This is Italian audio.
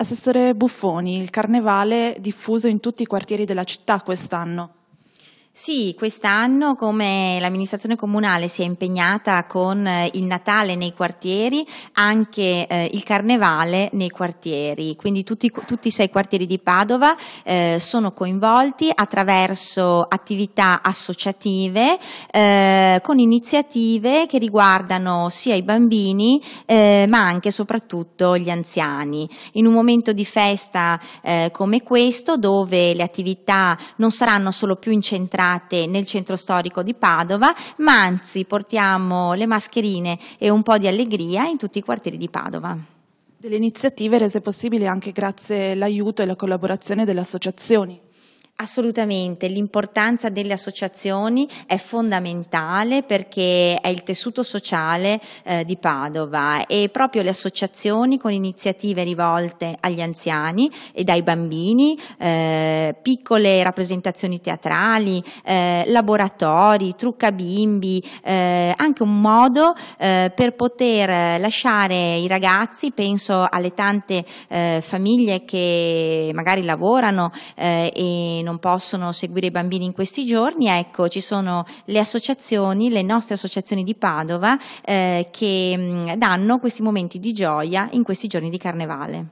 Assessore Buffoni, il carnevale diffuso in tutti i quartieri della città quest'anno. Sì, quest'anno come l'amministrazione comunale si è impegnata con eh, il Natale nei quartieri, anche eh, il Carnevale nei quartieri, quindi tutti, tutti i sei quartieri di Padova eh, sono coinvolti attraverso attività associative eh, con iniziative che riguardano sia i bambini eh, ma anche e soprattutto gli anziani. In un momento di festa eh, come questo dove le attività non saranno solo più incentrate realizzate nel centro storico di Padova, ma anzi portiamo le mascherine e un po' di allegria in tutti i quartieri di Padova. Delle iniziative rese possibili anche grazie all'aiuto e alla collaborazione delle associazioni. Assolutamente, l'importanza delle associazioni è fondamentale perché è il tessuto sociale eh, di Padova e proprio le associazioni con iniziative rivolte agli anziani e dai bambini, eh, piccole rappresentazioni teatrali, eh, laboratori, trucca bimbi, eh, anche un modo eh, per poter lasciare i ragazzi, penso alle tante eh, famiglie che magari lavorano e non possono seguire i bambini in questi giorni, ecco, ci sono le associazioni, le nostre associazioni di Padova eh, che mm, danno questi momenti di gioia in questi giorni di carnevale.